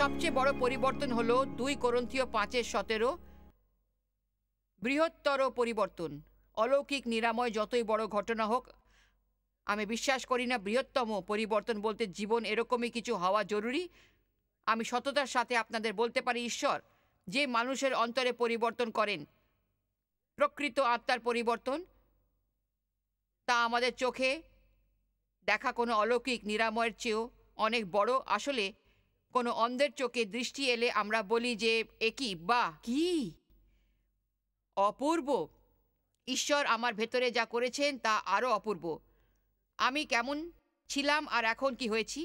সবচেয়ে বড় পরিবর্তন হলো দুই করন্থীয় পাঁচের সতেরো বৃহত্তর পরিবর্তন অলৌকিক নিরাময় যতই বড় ঘটনা হোক আমি বিশ্বাস করি না বৃহত্তম পরিবর্তন বলতে জীবন এরকমই কিছু হওয়া জরুরি আমি সততার সাথে আপনাদের বলতে পারি ঈশ্বর যে মানুষের অন্তরে পরিবর্তন করেন প্রকৃত আত্মার পরিবর্তন তা আমাদের চোখে দেখা কোনো অলৌকিক নিরাময়ের চেয়েও অনেক বড় আসলে কোনো অন্ধের চোখে দৃষ্টি এলে আমরা বলি যে একই কি বা কি অপূর্ব ঈশ্বর আমার ভেতরে যা করেছেন তা আরও অপূর্ব আমি কেমন ছিলাম আর এখন কি হয়েছি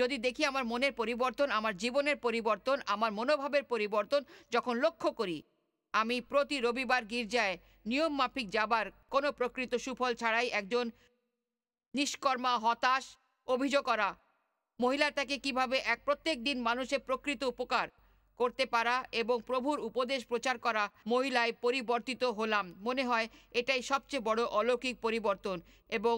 যদি দেখি আমার মনের পরিবর্তন আমার জীবনের পরিবর্তন আমার মনোভাবের পরিবর্তন যখন লক্ষ্য করি আমি প্রতি রবিবার গির্জায় নিয়ম মাফিক যাবার কোনো প্রকৃত সুফল ছাড়াই একজন নিষ্কর্মা হতাশ অভিযোগ করা মহিলাটাকে কিভাবে এক প্রত্যেক দিন মানুষের প্রকৃত উপকার করতে পারা এবং প্রভুর উপদেশ প্রচার করা মহিলায় পরিবর্তিত হলাম মনে হয় এটাই সবচেয়ে বড় অলৌকিক পরিবর্তন এবং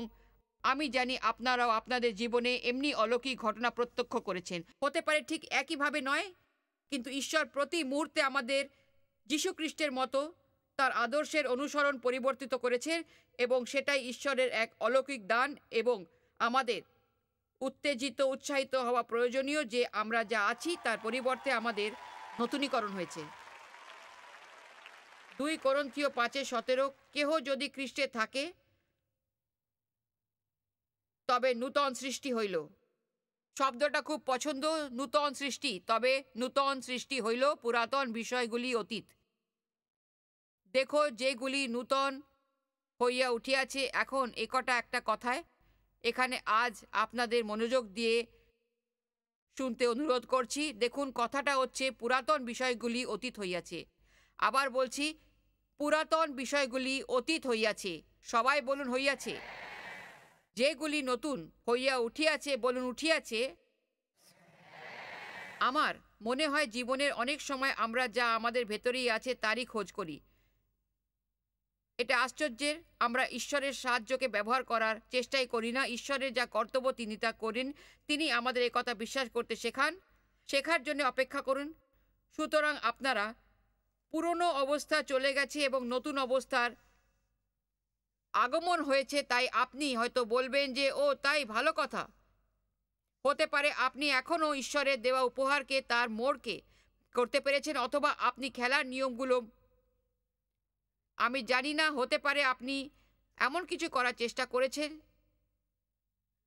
আমি জানি আপনারাও আপনাদের জীবনে এমনি অলৌকিক ঘটনা প্রত্যক্ষ করেছেন হতে পারে ঠিক একইভাবে নয় কিন্তু ঈশ্বর প্রতি মুহূর্তে আমাদের যীশুখ্রিস্টের মতো তার আদর্শের অনুসরণ পরিবর্তিত করেছে এবং সেটাই ঈশ্বরের এক অলৌকিক দান এবং আমাদের উত্তেজিত উৎসাহিত হওয়া প্রয়োজনীয় যে আমরা যা আছি তার পরিবর্তে আমাদের নতুনীকরণ হয়েছে দুই করন্থীয় পাঁচে সতেরো কেহ যদি খ্রিস্টে থাকে তবে নূতন সৃষ্টি হইল শব্দটা খুব পছন্দ নূতন সৃষ্টি তবে নূতন সৃষ্টি হইল পুরাতন বিষয়গুলি অতীত দেখো যেগুলি নূতন হইয়া উঠিয়াছে এখন একটা একটা কথায় এখানে আজ আপনাদের মনোযোগ দিয়ে শুনতে অনুরোধ করছি দেখুন কথাটা হচ্ছে পুরাতন বিষয়গুলি অতীত হইয়াছে আবার বলছি পুরাতন বিষয়গুলি অতীত হইয়াছে সবাই বলুন হইয়াছে যেগুলি নতুন হইয়া উঠিয়াছে বলুন উঠিয়াছে আমার মনে হয় জীবনের অনেক সময় আমরা যা আমাদের ভেতরেই আছে তারই খোঁজ করি এটা আশ্চর্যের আমরা ঈশ্বরের সাহায্যকে ব্যবহার করার চেষ্টাই করি না ঈশ্বরের যা কর্তব্য তিনি তা করেন তিনি আমাদের এ কথা বিশ্বাস করতে শেখান শেখার জন্য অপেক্ষা করুন সুতরাং আপনারা পুরনো অবস্থা চলে গেছে এবং নতুন অবস্থার আগমন হয়েছে তাই আপনি হয়তো বলবেন যে ও তাই ভালো কথা হতে পারে আপনি এখনও ঈশ্বরের দেওয়া উপহারকে তার মোড়কে করতে পেরেছেন অথবা আপনি খেলার নিয়মগুলো আমি জানি না হতে পারে আপনি এমন কিছু করার চেষ্টা করেছেন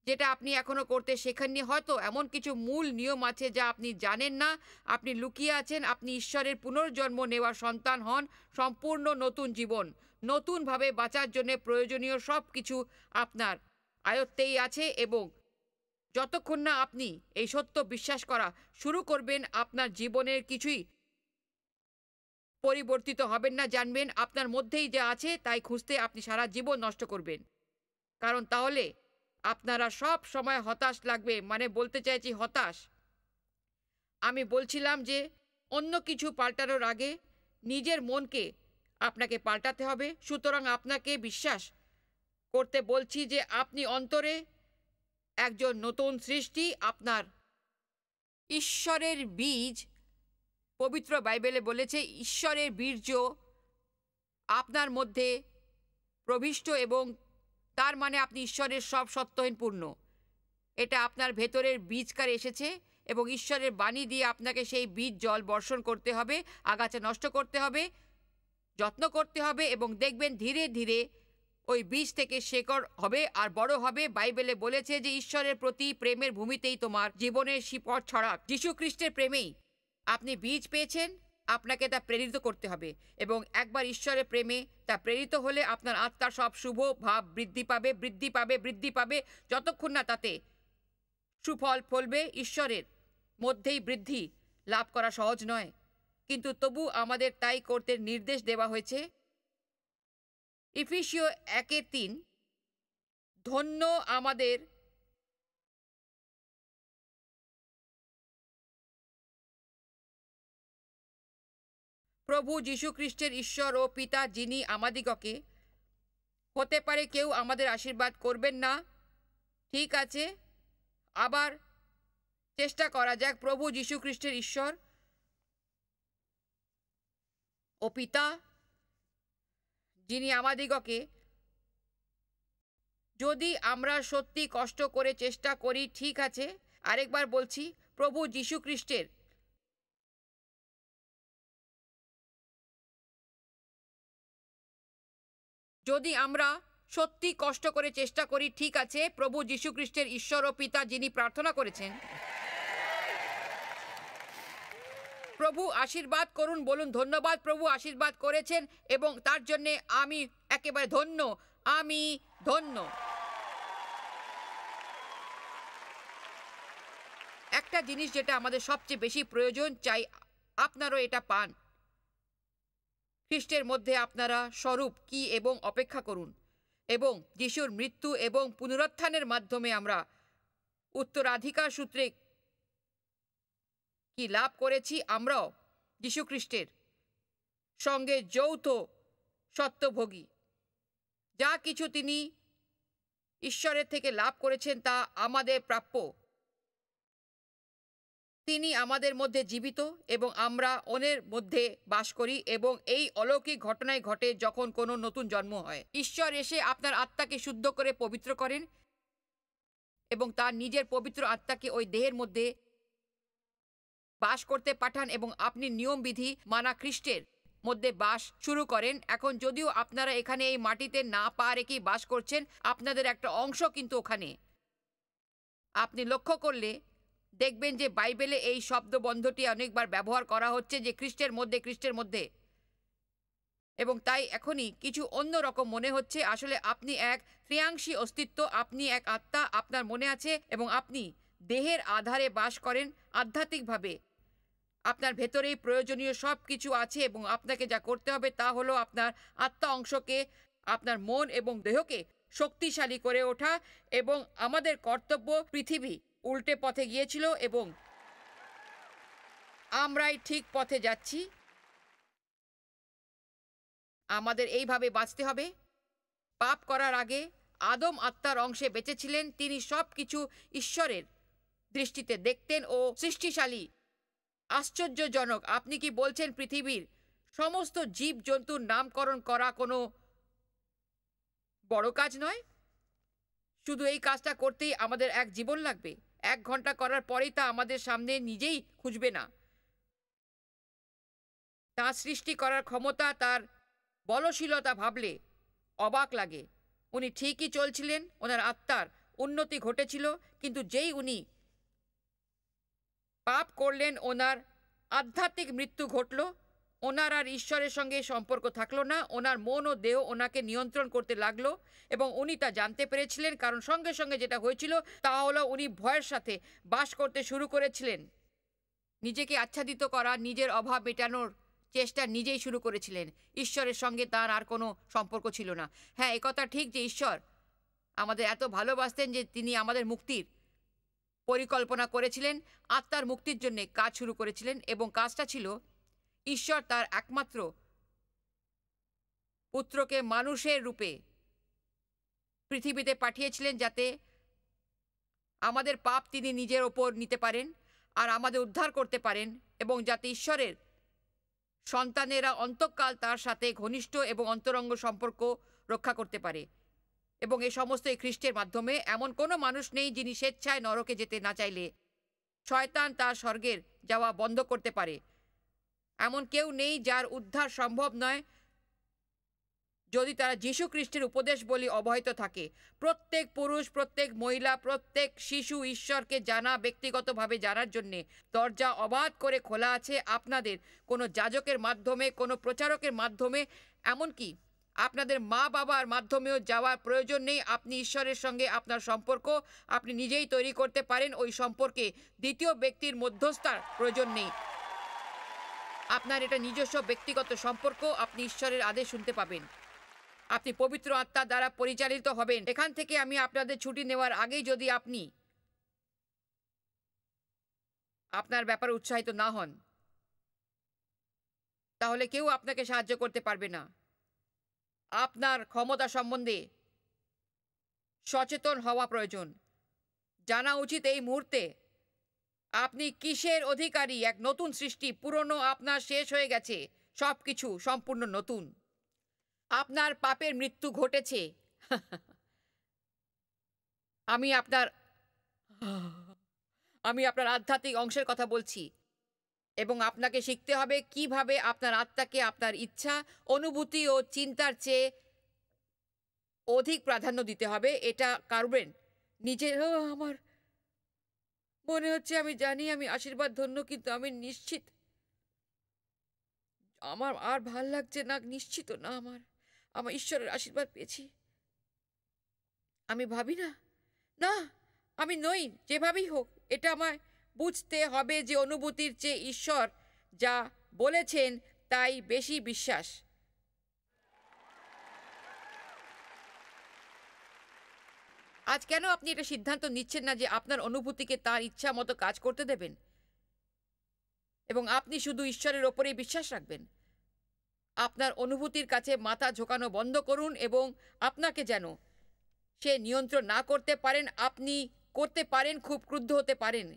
যেটা আপনি এখনও করতে শেখেননি হয়তো এমন কিছু মূল নিয়ম আছে যা আপনি জানেন না আপনি লুকিয়ে আছেন আপনি ঈশ্বরের পুনর্জন্ম নেওয়ার সন্তান হন সম্পূর্ণ নতুন জীবন নতুনভাবে বাঁচার জন্য প্রয়োজনীয় সব কিছু আপনার আয়ত্তেই আছে এবং যতক্ষণ না আপনি এই সত্য বিশ্বাস করা শুরু করবেন আপনার জীবনের কিছুই পরিবর্তিত হবেন না জানবেন আপনার মধ্যেই যা আছে তাই খুঁজতে আপনি সারা জীবন নষ্ট করবেন কারণ তাহলে আপনারা সব সময় হতাশ লাগবে মানে বলতে চাইছি হতাশ আমি বলছিলাম যে অন্য কিছু পাল্টানোর আগে নিজের মনকে আপনাকে পাল্টাতে হবে সুতরাং আপনাকে বিশ্বাস করতে বলছি যে আপনি অন্তরে একজন নতুন সৃষ্টি আপনার ঈশ্বরের বীজ পবিত্র বাইবেলে বলেছে ঈশ্বরের বীর্য আপনার মধ্যে প্রবিষ্ট এবং তার মানে আপনি ঈশ্বরের সব পূর্ণ এটা আপনার ভেতরের বীজকার এসেছে এবং ঈশ্বরের বাণী দিয়ে আপনাকে সেই বীজ জল বর্ষণ করতে হবে আগাছা নষ্ট করতে হবে যত্ন করতে হবে এবং দেখবেন ধীরে ধীরে ওই বীজ থেকে শেকড় হবে আর বড় হবে বাইবেলে বলেছে যে ঈশ্বরের প্রতি প্রেমের ভূমিতেই তোমার জীবনের শিপট ছড়াক যীশু খ্রিস্টের প্রেমেই আপনি বীজ পেয়েছেন আপনাকে তা প্রেরিত করতে হবে এবং একবার ঈশ্বরের প্রেমে তা প্রেরিত হলে আপনার আত্মা সব শুভ ভাব বৃদ্ধি পাবে বৃদ্ধি পাবে বৃদ্ধি পাবে যতক্ষণ না তাতে সুফল ফলবে ঈশ্বরের মধ্যেই বৃদ্ধি লাভ করা সহজ নয় কিন্তু তবু আমাদের তাই করতে নির্দেশ দেওয়া হয়েছে ইফিসিও একে তিন ধন্য আমাদের প্রভু যীশুখ্রিস্টের ঈশ্বর ও পিতা যিনি আমাদিগকে হতে পারে কেউ আমাদের আশীর্বাদ করবেন না ঠিক আছে আবার চেষ্টা করা যাক প্রভু যীশুখ্রিস্টের ঈশ্বর ও পিতা যিনি আমাদিগকে যদি আমরা সত্যি কষ্ট করে চেষ্টা করি ঠিক আছে আরেকবার বলছি প্রভু যীশুখ্রিস্টের যদি আমরা সত্যি কষ্ট করে চেষ্টা করি ঠিক আছে প্রভু যীশুখ্রিস্টের ঈশ্বর ও পিতা যিনি প্রার্থনা করেছেন প্রভু আশীর্বাদ করুন বলুন ধন্যবাদ প্রভু আশীর্বাদ করেছেন এবং তার জন্যে আমি একেবারে ধন্য আমি ধন্য একটা জিনিস যেটা আমাদের সবচেয়ে বেশি প্রয়োজন চাই আপনারও এটা পান খ্রিস্টের মধ্যে আপনারা স্বরূপ কি এবং অপেক্ষা করুন এবং যিশুর মৃত্যু এবং পুনরুত্থানের মাধ্যমে আমরা উত্তরাধিকার সূত্রে কি লাভ করেছি আমরাও যিশুখ্রিস্টের সঙ্গে যৌথ সত্যভোগী যা কিছু তিনি ঈশ্বরের থেকে লাভ করেছেন তা আমাদের প্রাপ্য তিনি আমাদের মধ্যে জীবিত এবং আমরা ওনের মধ্যে বাস করি এবং এই অলৌকিক ঘটনায় ঘটে যখন কোনো নতুন জন্ম হয় ঈশ্বর এসে আপনার আত্মাকে শুদ্ধ করে পবিত্র করেন এবং তার নিজের পবিত্র আত্মাকে ওই দেহের মধ্যে বাস করতে পাঠান এবং আপনি নিয়মবিধি মানা খ্রিস্টের মধ্যে বাস শুরু করেন এখন যদিও আপনারা এখানে এই মাটিতে না পা রেখেই বাস করছেন আপনাদের একটা অংশ কিন্তু ওখানে আপনি লক্ষ্য করলে দেখবেন যে বাইবেলে এই শব্দ বন্ধটি অনেকবার ব্যবহার করা হচ্ছে যে খ্রিস্টের মধ্যে খ্রিস্টের মধ্যে এবং তাই এখনই কিছু অন্য রকম মনে হচ্ছে আসলে আপনি এক ত্রিয়াংশী অস্তিত্ব আপনি এক আত্মা আপনার মনে আছে এবং আপনি দেহের আধারে বাস করেন আধ্যাত্মিকভাবে আপনার ভেতরেই প্রয়োজনীয় সব কিছু আছে এবং আপনাকে যা করতে হবে তা হলো আপনার আত্মা অংশকে আপনার মন এবং দেহকে শক্তিশালী করে ওঠা এবং আমাদের কর্তব্য পৃথিবী উল্টে পথে গিয়েছিল এবং আমরাই ঠিক পথে যাচ্ছি আমাদের এইভাবে বাঁচতে হবে পাপ করার আগে আদম আত্মার অংশে বেঁচেছিলেন তিনি সব কিছু ঈশ্বরের দৃষ্টিতে দেখতেন ও সৃষ্টিশালী আশ্চর্যজনক আপনি কি বলছেন পৃথিবীর সমস্ত জীব জন্তুর নামকরণ করা কোনো বড় কাজ নয় শুধু এই কাজটা করতেই আমাদের এক জীবন লাগবে এক ঘন্টা করার পরেই তা আমাদের সামনে নিজেই খুঁজবে না তাঁর সৃষ্টি করার ক্ষমতা তার বলশীলতা ভাবলে অবাক লাগে উনি ঠিকই চলছিলেন ওনার আত্মার উন্নতি ঘটেছিল কিন্তু যেই উনি পাপ করলেন ওনার আধ্যাত্মিক মৃত্যু ঘটল ওনার আর ঈশ্বরের সঙ্গে সম্পর্ক থাকলো না ওনার মন ও দেহ ওনাকে নিয়ন্ত্রণ করতে লাগলো এবং উনি তা জানতে পেরেছিলেন কারণ সঙ্গে সঙ্গে যেটা হয়েছিল তা হলো উনি ভয়ের সাথে বাস করতে শুরু করেছিলেন নিজেকে আচ্ছাদিত করা নিজের অভাব মেটানোর চেষ্টা নিজেই শুরু করেছিলেন ঈশ্বরের সঙ্গে তার আর কোনো সম্পর্ক ছিল না হ্যাঁ একথা ঠিক যে ঈশ্বর আমাদের এত ভালোবাসতেন যে তিনি আমাদের মুক্তির পরিকল্পনা করেছিলেন আত্মার মুক্তির জন্যে কাজ শুরু করেছিলেন এবং কাজটা ছিল ঈশ্বর তার একমাত্র পুত্রকে মানুষের রূপে পৃথিবীতে পাঠিয়েছিলেন যাতে আমাদের পাপ তিনি নিজের ওপর নিতে পারেন আর আমাদের উদ্ধার করতে পারেন এবং যাতে ঈশ্বরের সন্তানেরা অন্তকাল তার সাথে ঘনিষ্ঠ এবং অন্তরঙ্গ সম্পর্ক রক্ষা করতে পারে এবং এ সমস্ত এই খ্রিস্টের মাধ্যমে এমন কোনো মানুষ নেই যিনি স্বেচ্ছায় নরকে যেতে না চাইলে শয়তান তার স্বর্গের যাওয়া বন্ধ করতে পারে এমন কেউ নেই যার উদ্ধার সম্ভব নয় যদি তারা যীশু খ্রিস্টের উপদেশ বলি অবহিত থাকে প্রত্যেক পুরুষ প্রত্যেক মহিলা প্রত্যেক শিশু ঈশ্বরকে জানা ব্যক্তিগতভাবে জানার জন্যে দরজা অবাধ করে খোলা আছে আপনাদের কোনো যাজকের মাধ্যমে কোনো প্রচারকের মাধ্যমে এমনকি আপনাদের মা বাবার মাধ্যমেও যাওয়ার প্রয়োজন নেই আপনি ঈশ্বরের সঙ্গে আপনার সম্পর্ক আপনি নিজেই তৈরি করতে পারেন ওই সম্পর্কে দ্বিতীয় ব্যক্তির মধ্যস্থার প্রয়োজন নেই আপনার এটা নিজস্ব ব্যক্তিগত সম্পর্ক আপনি ঈশ্বরের আদেশ শুনতে পাবেন আপনি পবিত্র আত্মা দ্বারা পরিচালিত হবেন এখান থেকে আমি আপনাদের ছুটি নেওয়ার আগেই যদি আপনি আপনার ব্যাপারে উৎসাহিত না হন তাহলে কেউ আপনাকে সাহায্য করতে পারবে না আপনার ক্ষমতা সম্বন্ধে সচেতন হওয়া প্রয়োজন জানা উচিত এই মুহূর্তে আপনি কিসের অধিকারী এক নতুন সৃষ্টি পুরনো আপনার শেষ হয়ে গেছে সব কিছু সম্পূর্ণ নতুন আপনার পাপের মৃত্যু ঘটেছে আমি আপনার আমি আপনার আধ্যাত্মিক অংশের কথা বলছি এবং আপনাকে শিখতে হবে কিভাবে আপনার আত্মাকে আপনার ইচ্ছা অনুভূতি ও চিন্তার চেয়ে অধিক প্রাধান্য দিতে হবে এটা কারবেন নিজের আমার মনে হচ্ছে আমি জানি আমি আশীর্বাদ ধন্য কিন্তু আমি নিশ্চিত আমার আর ভাল লাগছে না নিশ্চিত না আমার আমার ঈশ্বরের আশীর্বাদ পেয়েছি আমি ভাবি না না আমি নই যেভাবেই হোক এটা আমায় বুঝতে হবে যে অনুভূতির চেয়ে ঈশ্বর যা বলেছেন তাই বেশি বিশ্বাস আজ কেন আপনি এটা সিদ্ধান্ত নিচ্ছেন না যে আপনার অনুভূতিকে তার ইচ্ছা মতো কাজ করতে দেবেন এবং আপনি শুধু ঈশ্বরের ওপরেই বিশ্বাস রাখবেন আপনার অনুভূতির কাছে মাথা ঝোকানো বন্ধ করুন এবং আপনাকে যেন সে নিয়ন্ত্রণ না করতে পারেন আপনি করতে পারেন খুব ক্রুদ্ধ হতে পারেন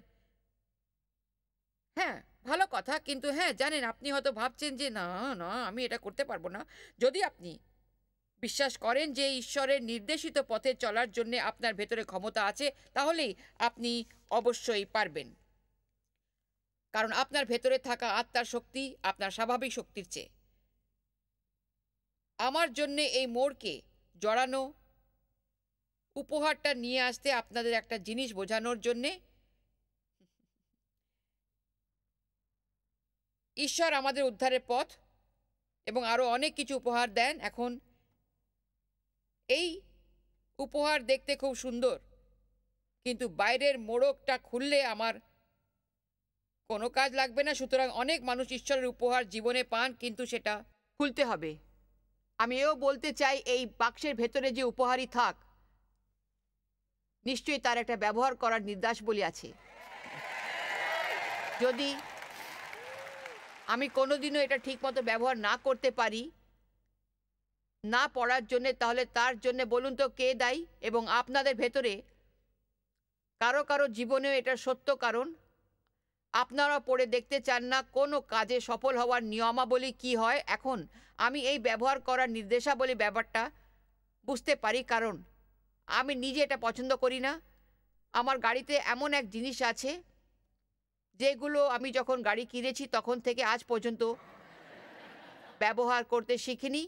হ্যাঁ ভালো কথা কিন্তু হ্যাঁ জানেন আপনি হয়তো ভাবছেন যে না না আমি এটা করতে পারবো না যদি আপনি বিশ্বাস করেন যে ঈশ্বরের নির্দেশিত পথে চলার জন্য আপনার ভেতরে ক্ষমতা আছে তাহলেই আপনি অবশ্যই পারবেন কারণ আপনার ভেতরে থাকা আত্মার শক্তি আপনার স্বাভাবিক শক্তির চেয়ে আমার জন্যে এই মোড়কে জড়ানো উপহারটা নিয়ে আসতে আপনাদের একটা জিনিস বোঝানোর জন্যে ঈশ্বর আমাদের উদ্ধারের পথ এবং আরও অনেক কিছু উপহার দেন এখন এই উপহার দেখতে খুব সুন্দর কিন্তু বাইরের মোড়কটা খুললে আমার কোনো কাজ লাগবে না সুতরাং অনেক মানুষ ঈশ্বরের উপহার জীবনে পান কিন্তু সেটা খুলতে হবে আমি এও বলতে চাই এই বাক্সের ভেতরে যে উপহারই থাক নিশ্চয়ই তার একটা ব্যবহার করার নির্দেশ বলি আছে যদি আমি কোনোদিনও এটা ঠিকমতো ব্যবহার না করতে পারি না পড়ার জন্যে তাহলে তার জন্যে বলুন তো কে দায়ী এবং আপনাদের ভেতরে কারো কারো জীবনেও এটা সত্য কারণ আপনারা পড়ে দেখতে চান না কোনো কাজে সফল হওয়ার নিয়মাবলী কি হয় এখন আমি এই ব্যবহার করার নির্দেশাবলী ব্যাপারটা বুঝতে পারি কারণ আমি নিজে এটা পছন্দ করি না আমার গাড়িতে এমন এক জিনিস আছে যেগুলো আমি যখন গাড়ি কিনেছি তখন থেকে আজ পর্যন্ত ব্যবহার করতে শিখিনি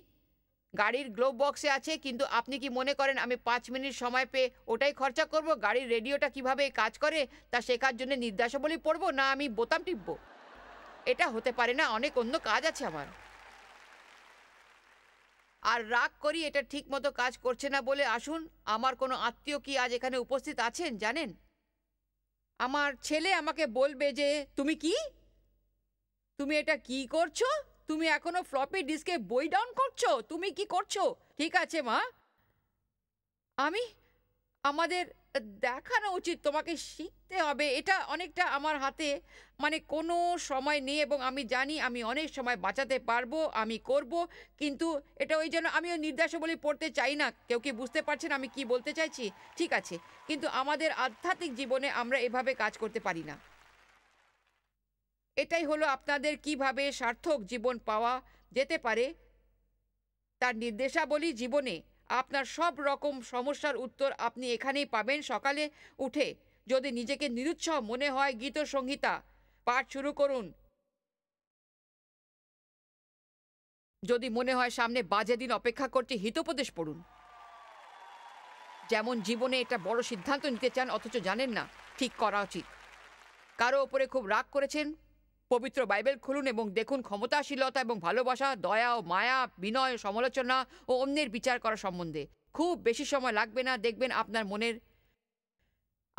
গাড়ির গ্লোব বক্সে আছে কিন্তু আপনি কি মনে করেন আমি পাঁচ মিনিট সময় পেয়ে ওটাই খরচা করব গাড়ির রেডিওটা কিভাবে কাজ করে তা শেখার জন্য নির্দেশাবলী পড়ব না আমি বোতাম টিপব এটা হতে পারে না অনেক অন্য কাজ আছে আমার আর রাগ করি এটা ঠিক মতো কাজ করছে না বলে আসুন আমার কোনো আত্মীয় কি আজ এখানে উপস্থিত আছেন জানেন আমার ছেলে আমাকে বলবে যে তুমি কি তুমি এটা কি করছো তুমি এখনো ফ্লপি ডিস্কে বই ডাউন করছো তুমি কি করছো ঠিক আছে মা আমি আমাদের দেখানো উচিত তোমাকে শিখতে হবে এটা অনেকটা আমার হাতে মানে কোনো সময় নেই এবং আমি জানি আমি অনেক সময় বাঁচাতে পারবো আমি করব কিন্তু এটা ওই জন্য আমিও নির্দেশাবলী পড়তে চাই না কেউ কি বুঝতে পারছেন আমি কি বলতে চাইছি ঠিক আছে কিন্তু আমাদের আধ্যাত্মিক জীবনে আমরা এভাবে কাজ করতে পারি না এটাই হলো আপনাদের কিভাবে সার্থক জীবন পাওয়া যেতে পারে তার নির্দেশাবলী জীবনে আপনার সব রকম সমস্যার উত্তর আপনি এখানেই পাবেন সকালে উঠে যদি নিজেকে নিরুৎসাহ মনে হয় গীত সংহিতা পাঠ শুরু করুন যদি মনে হয় সামনে বাজে দিন অপেক্ষা করছে হিতোপদেশ পড়ুন যেমন জীবনে এটা বড় সিদ্ধান্ত নিতে চান অথচ জানেন না ঠিক করা উচিত কারো ওপরে খুব রাগ করেছেন পবিত্র বাইবেল খুলুন এবং দেখুন ক্ষমতাশীলতা এবং ভালোবাসা দয়া ও মায়া বিনয় সমালোচনা ও অন্যের বিচার করা সম্বন্ধে খুব বেশি সময় লাগবে না দেখবেন আপনার মনের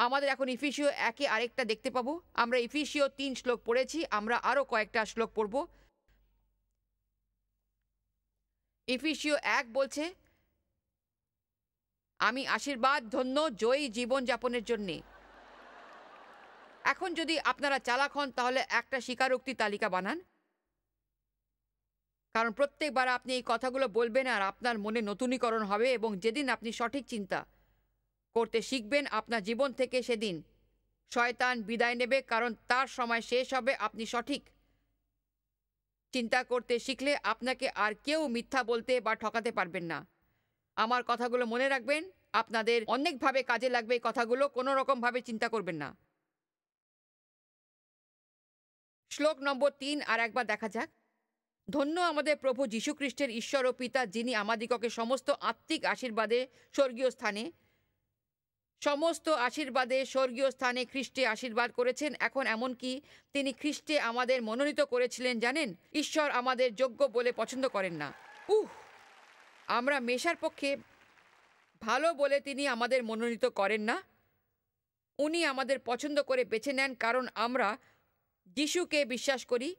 আমাদের এখন ইফিসিও একে আরেকটা দেখতে পাবো আমরা ইফিসিও তিন শ্লোক পড়েছি আমরা আরও কয়েকটা শ্লোক পড়ব ইফিসিও এক বলছে আমি আশীর্বাদ ধন্য জয়ী জীবনযাপনের জন্যে এখন যদি আপনারা চালাক হন তাহলে একটা স্বীকারোক্তি তালিকা বানান কারণ প্রত্যেকবার আপনি এই কথাগুলো বলবেন আর আপনার মনে নতুনীকরণ হবে এবং যেদিন আপনি সঠিক চিন্তা করতে শিখবেন আপনার জীবন থেকে সেদিন শয়তান বিদায় নেবে কারণ তার সময় শেষ হবে আপনি সঠিক চিন্তা করতে শিখলে আপনাকে আর কেউ মিথ্যা বলতে বা ঠকাতে পারবেন না আমার কথাগুলো মনে রাখবেন আপনাদের অনেকভাবে কাজে লাগবে কথাগুলো কোনো রকমভাবে চিন্তা করবেন না শ্লোক নম্বর তিন আর একবার দেখা যাক ধন্য আমাদের প্রভু যীশুখ্রিস্টের ঈশ্বর ও পিতা যিনি আমাদিগকে সমস্ত আত্মিক আশীর্বাদে স্বর্গীয় স্থানে সমস্ত আশীর্বাদে স্বর্গীয় স্থানে খ্রিস্টে আশীর্বাদ করেছেন এখন এমনকি তিনি খ্রিস্টে আমাদের মনোনীত করেছিলেন জানেন ঈশ্বর আমাদের যোগ্য বলে পছন্দ করেন না উহ আমরা মেশার পক্ষে ভালো বলে তিনি আমাদের মনোনীত করেন না উনি আমাদের পছন্দ করে বেছে নেন কারণ আমরা যিশুকে বিশ্বাস করি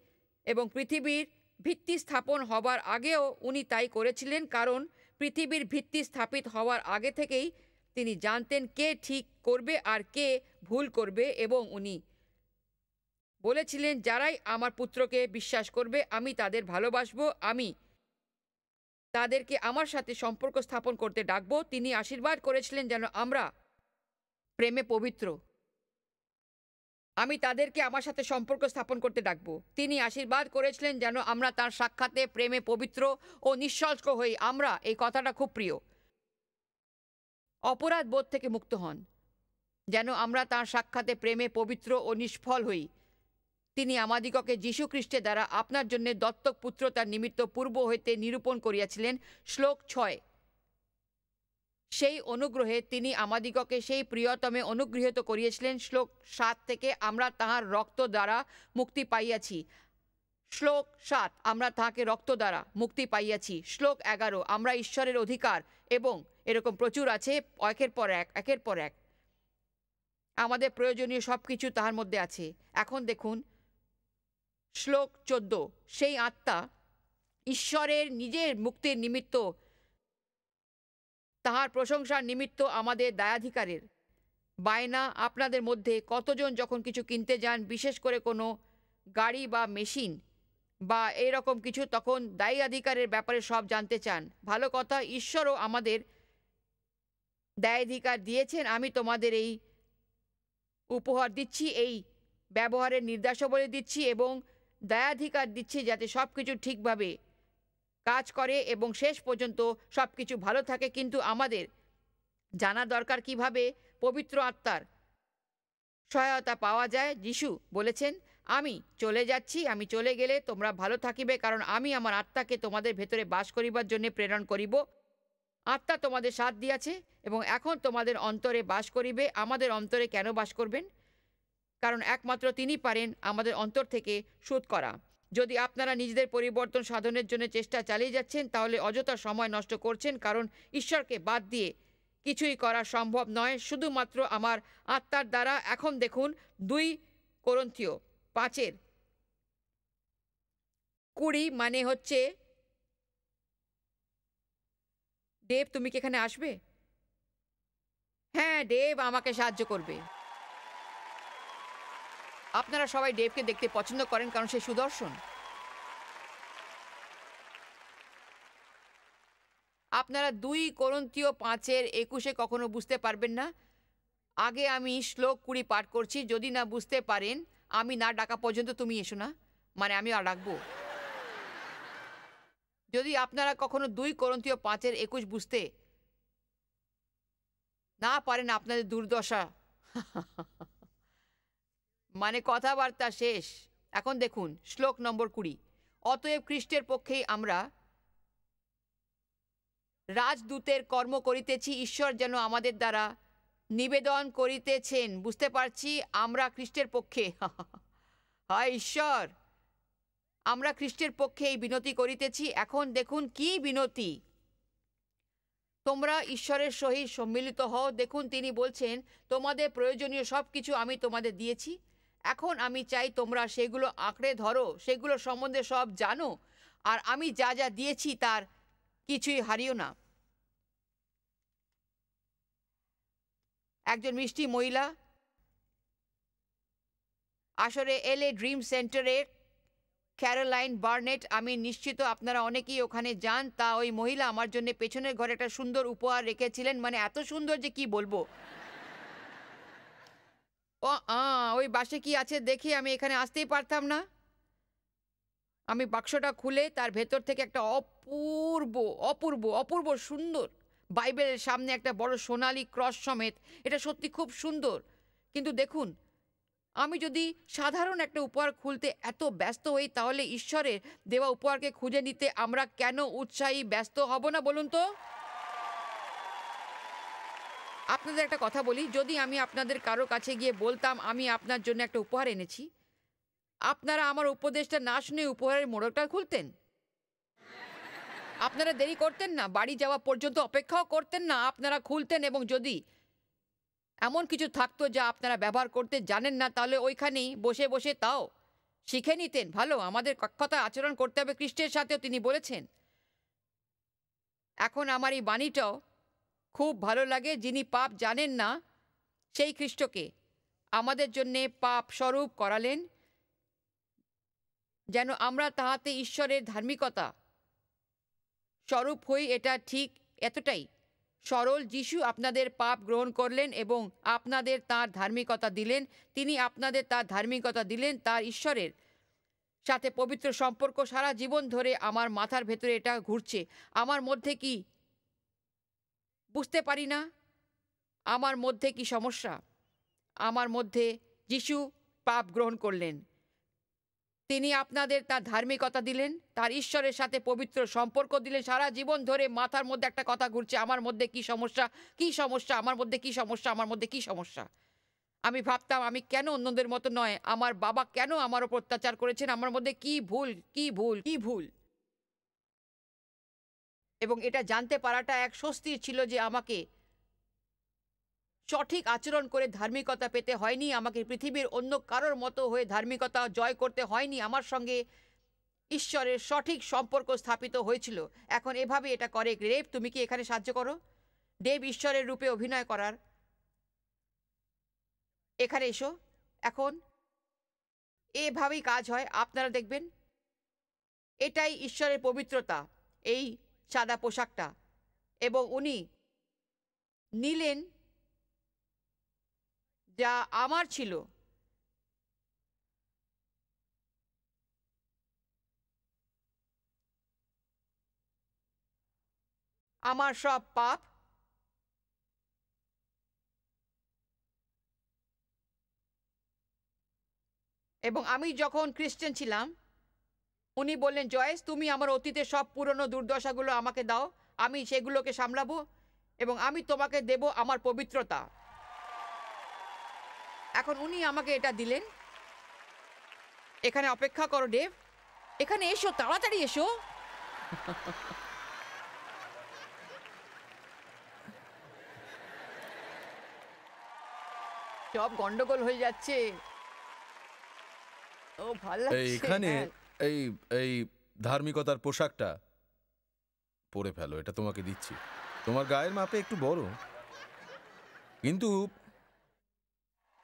এবং পৃথিবীর ভিত্তি স্থাপন হবার আগেও উনি তাই করেছিলেন কারণ পৃথিবীর ভিত্তি স্থাপিত হওয়ার আগে থেকেই তিনি জানতেন কে ঠিক করবে আর কে ভুল করবে এবং উনি বলেছিলেন যারাই আমার পুত্রকে বিশ্বাস করবে আমি তাদের ভালোবাসবো আমি তাদেরকে আমার সাথে সম্পর্ক স্থাপন করতে ডাকবো তিনি আশীর্বাদ করেছিলেন যেন আমরা প্রেমে পবিত্র আমি তাদেরকে আমার সাথে সম্পর্ক স্থাপন করতে ডাকব তিনি আশীর্বাদ করেছিলেন যেন আমরা তার সাক্ষাতে প্রেমে পবিত্র ও নিঃসল্ক হই আমরা এই কথাটা খুব প্রিয় অপরাধ বোধ থেকে মুক্ত হন যেন আমরা তার সাক্ষাতে প্রেমে পবিত্র ও নিষ্ফল হই তিনি আমাদিগকে যীশু খ্রিস্টের দ্বারা আপনার জন্য দত্তক পুত্র তার নিমিত্ত পূর্ব হইতে নিরূপণ করিয়াছিলেন শ্লোক ছয় সেই অনুগ্রহে তিনি আমাদিগকে সেই প্রিয়তমে অনুগৃহীত করিয়েছিলেন শ্লোক সাত থেকে আমরা তাহার রক্ত দ্বারা মুক্তি পাইয়াছি শ্লোক সাত আমরা তাহাকে রক্ত দ্বারা মুক্তি পাইয়াছি শ্লোক এগারো আমরা ঈশ্বরের অধিকার এবং এরকম প্রচুর আছে একের পর এক একের পর এক আমাদের প্রয়োজনীয় সব কিছু তাহার মধ্যে আছে এখন দেখুন শ্লোক চোদ্দ সেই আত্মা ঈশ্বরের নিজের মুক্তির নিমিত্ত তাহার প্রশংসার নিমিত্ত আমাদের দায়াধিকারের বায়না আপনাদের মধ্যে কতজন যখন কিছু কিনতে যান বিশেষ করে কোনো গাড়ি বা মেশিন বা এই রকম কিছু তখন দায়ী অধিকারের ব্যাপারে সব জানতে চান ভালো কথা ঈশ্বরও আমাদের দায়াধিকার দিয়েছেন আমি তোমাদের এই উপহার দিচ্ছি এই ব্যবহারের নির্দেশাবলী দিচ্ছি এবং দায়াধিকার দিচ্ছি যাতে সব কিছু ঠিকভাবে কাজ করে এবং শেষ পর্যন্ত সব কিছু ভালো থাকে কিন্তু আমাদের জানা দরকার কিভাবে পবিত্র আত্মার সহায়তা পাওয়া যায় যিশু বলেছেন আমি চলে যাচ্ছি আমি চলে গেলে তোমরা ভালো থাকিবে কারণ আমি আমার আত্মাকে তোমাদের ভেতরে বাস করিবার জন্য প্রেরণ করিব আত্মা তোমাদের সাথ দিয়াছে এবং এখন তোমাদের অন্তরে বাস করিবে আমাদের অন্তরে কেন বাস করবেন কারণ একমাত্র তিনি পারেন আমাদের অন্তর থেকে শোধ করা যদি আপনারা নিজেদের পরিবর্তন সাধনের জন্য চেষ্টা চালিয়ে যাচ্ছেন তাহলে অযথা সময় নষ্ট করছেন কারণ ঈশ্বরকে বাদ দিয়ে কিছুই করা সম্ভব নয় শুধুমাত্র আমার আত্মার দ্বারা এখন দেখুন দুই করন্থীয় পাঁচের কুড়ি মানে হচ্ছে দেব তুমি কি এখানে আসবে হ্যাঁ দেব আমাকে সাহায্য করবে আপনারা সবাই ডেভকে দেখতে পছন্দ করেন কারণ সে সুদর্শন আপনারা দুই করন্তীয় পাঁচের একুশে কখনো বুঝতে পারবেন না আগে আমি শ্লোক কুড়ি পাঠ করছি যদি না বুঝতে পারেন আমি না ডাকা পর্যন্ত তুমি এসো না মানে আমি আর ডাকবো যদি আপনারা কখনো দুই করন্তীয় পাঁচের একুশ বুঝতে না পারেন আপনাদের দুর্দশা মানে কথাবার্তা শেষ এখন দেখুন শ্লোক নম্বর কুড়ি অতএব খ্রিস্টের পক্ষেই আমরা রাজদূতের কর্ম করিতেছি ঈশ্বর যেন আমাদের দ্বারা নিবেদন করিতেছেন বুঝতে পারছি আমরা খ্রিস্টের পক্ষে হয় ঈশ্বর আমরা খ্রিস্টের পক্ষে এই বিনতি করিতেছি এখন দেখুন কি বিনতি তোমরা ঈশ্বরের সহিত সম্মিলিত হও দেখুন তিনি বলছেন তোমাদের প্রয়োজনীয় সব কিছু আমি তোমাদের দিয়েছি এখন আমি চাই তোমরা সেগুলো আঁকড়ে ধরো সেগুলো সম্বন্ধে সব জানো আর আমি যা যা দিয়েছি তার কিছুই হারিও না একজন মিষ্টি মহিলা আসলে এলে ড্রিম সেন্টারের ক্যারোলাইন বার্নেট আমি নিশ্চিত আপনারা অনেকেই ওখানে যান তা ওই মহিলা আমার জন্য পেছনের ঘরে একটা সুন্দর উপহার রেখেছিলেন মানে এত সুন্দর যে কি বলবো ও ওই বাসে কি আছে দেখে আমি এখানে আসতেই পারতাম না আমি বাক্সটা খুলে তার ভেতর থেকে একটা অপূর্ব অপূর্ব অপূর্ব সুন্দর বাইবেলের সামনে একটা বড় সোনালি ক্রস সমেত এটা সত্যি খুব সুন্দর কিন্তু দেখুন আমি যদি সাধারণ একটা উপহার খুলতে এত ব্যস্ত হই তাহলে ঈশ্বরের দেওয়া উপহারকে খুঁজে নিতে আমরা কেন উৎসাহী ব্যস্ত হব না বলুন তো আপনাদের একটা কথা বলি যদি আমি আপনাদের কারো কাছে গিয়ে বলতাম আমি আপনার জন্য একটা উপহার এনেছি আপনারা আমার উপদেশটা না শুনে উপহারের মোড়কটা খুলতেন আপনারা দেরি করতেন না বাড়ি যাওয়া পর্যন্ত অপেক্ষাও করতেন না আপনারা খুলতেন এবং যদি এমন কিছু থাকতো যা আপনারা ব্যবহার করতে জানেন না তাহলে ওইখানেই বসে বসে তাও শিখে নিতেন ভালো আমাদের কক্ষতা আচরণ করতে হবে খ্রিস্টের সাথেও তিনি বলেছেন এখন আমার এই বাণীটাও খুব ভালো লাগে যিনি পাপ জানেন না সেই খ্রিস্টকে আমাদের জন্যে পাপ স্বরূপ করালেন যেন আমরা তাহাতে ঈশ্বরের ধার্মিকতা স্বরূপ হই এটা ঠিক এতটাই সরল যিশু আপনাদের পাপ গ্রহণ করলেন এবং আপনাদের তার ধার্মিকতা দিলেন তিনি আপনাদের তার ধার্মিকতা দিলেন তার ঈশ্বরের সাথে পবিত্র সম্পর্ক সারা জীবন ধরে আমার মাথার ভেতরে এটা ঘুরছে আমার মধ্যে কি বুঝতে পারি না আমার মধ্যে কি সমস্যা আমার মধ্যে যিশু পাপ গ্রহণ করলেন তিনি আপনাদের তার ধার্মিকতা দিলেন তার ঈশ্বরের সাথে পবিত্র সম্পর্ক দিলেন সারা জীবন ধরে মাথার মধ্যে একটা কথা ঘুরছে আমার মধ্যে কি সমস্যা কি সমস্যা আমার মধ্যে কি সমস্যা আমার মধ্যে কি সমস্যা আমি ভাবতাম আমি কেন অন্যদের মতো নয় আমার বাবা কেন আমার ওপর অত্যাচার করেছেন আমার মধ্যে কি ভুল কি ভুল কি ভুল এবং এটা জানতে পারাটা এক স্বস্তির ছিল যে আমাকে সঠিক আচরণ করে ধার্মিকতা পেতে হয়নি আমাকে পৃথিবীর অন্য কারোর মতো হয়ে ধার্মিকতা জয় করতে হয়নি আমার সঙ্গে ঈশ্বরের সঠিক সম্পর্ক স্থাপিত হয়েছিল এখন এভাবে এটা করে রেপ তুমি কি এখানে সাহায্য করো দেব ঈশ্বরের রূপে অভিনয় করার এখানে এসো এখন এভাবেই কাজ হয় আপনারা দেখবেন এটাই ঈশ্বরের পবিত্রতা এই সাদা পোশাকটা এবং উনি নিলেন যা আমার ছিল আমার সব পাপ এবং আমি যখন খ্রিস্টান ছিলাম উনি বললেন জয়েস তুমি আমার অতীতের সব পুরনো দুর্দশাগুলো আমাকে দাও আমি সেগুলোকে সামলাবো এবং আমি তোমাকে দেব আমার পবিত্রতা এখন উনি আমাকে এটা দিলেন এখানে অপেক্ষা করো ডেভ এখানে এসো তাড়াতাড়ি এসো সব গন্ডগোল হয়ে যাচ্ছে ও ভালো এখানে হ্যাঁ। এই এই ধার্মিকতার পোশাকটা পরে ফেলো এটা তোমাকে দিচ্ছি তোমার গায়ের মাপে একটু বড় কিন্তু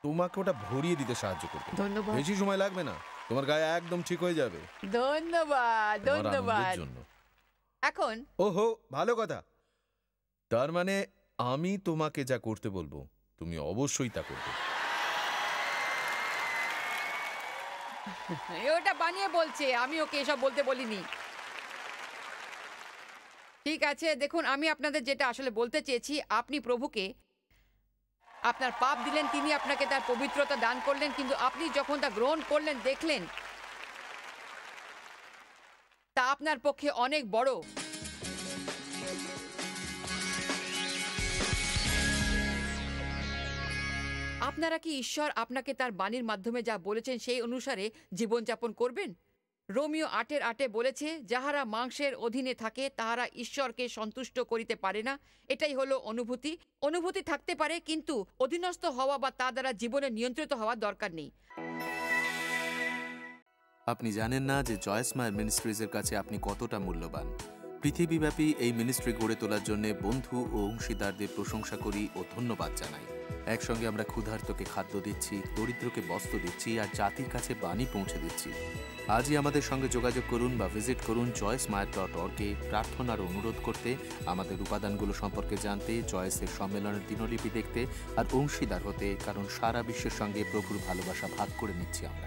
তোমাকে ওটা ভরিয়ে দিতে সাহায্য করবে ধন্যবাদ বেশি সময় লাগবে না তোমার গায়ে একদম ঠিক হয়ে যাবে ধন্যবাদ ধন্যবাদ এখন ওহো ভালো কথা তার মানে আমি তোমাকে যা করতে বলবো তুমি অবশ্যই তা করবে ওটা বানিয়ে বলছে আমি ওকে এসব বলতে বলিনি ঠিক আছে দেখুন আমি আপনাদের যেটা আসলে বলতে চেয়েছি আপনি প্রভুকে আপনার পাপ দিলেন তিনি আপনাকে তার পবিত্রতা দান করলেন কিন্তু আপনি যখন তা গ্রহণ করলেন দেখলেন তা আপনার পক্ষে অনেক বড় আপনারা কি ঈশ্বর আপনাকে তার বাণীর মাধ্যমে যা বলেছেন সেই অনুসারে জীবনযাপন করবেন রোমিও আটের আটে বলেছে যাহারা মাংসের অধীনে থাকে তাহারা ঈশ্বরকে সন্তুষ্ট করিতে পারে না এটাই হলো অনুভূতি অনুভূতি থাকতে পারে কিন্তু অধীনস্থ হওয়া বা তা দ্বারা জীবনে নিয়ন্ত্রিত হওয়া দরকার নেই আপনি জানেন না যে জয়েস মায়ের মিনিস্ট্রিজের কাছে আপনি কতটা মূল্যবান পৃথিবীব্যাপী এই মিনিস্ট্রি গড়ে তোলার জন্য বন্ধু ও অংশীদারদের প্রশংসা করি ও ধন্যবাদ জানাই একসঙ্গে আমরা ক্ষুধার্তকে খাদ্য দিচ্ছি দরিদ্রকে বস্ত্র দিচ্ছি আর জাতির কাছে বাণী পৌঁছে দিচ্ছি আজই আমাদের সঙ্গে যোগাযোগ করুন বা ভিজিট করুন চয়েস মায়ের ডট অর্গে প্রার্থনার অনুরোধ করতে আমাদের উপাদানগুলো সম্পর্কে জানতে চয়েসের সম্মেলনের দিনলিপি দেখতে আর অংশীদার হতে কারণ সারা বিশ্বের সঙ্গে প্রভুর ভালোবাসা ভাগ করে নিচ্ছি আমরা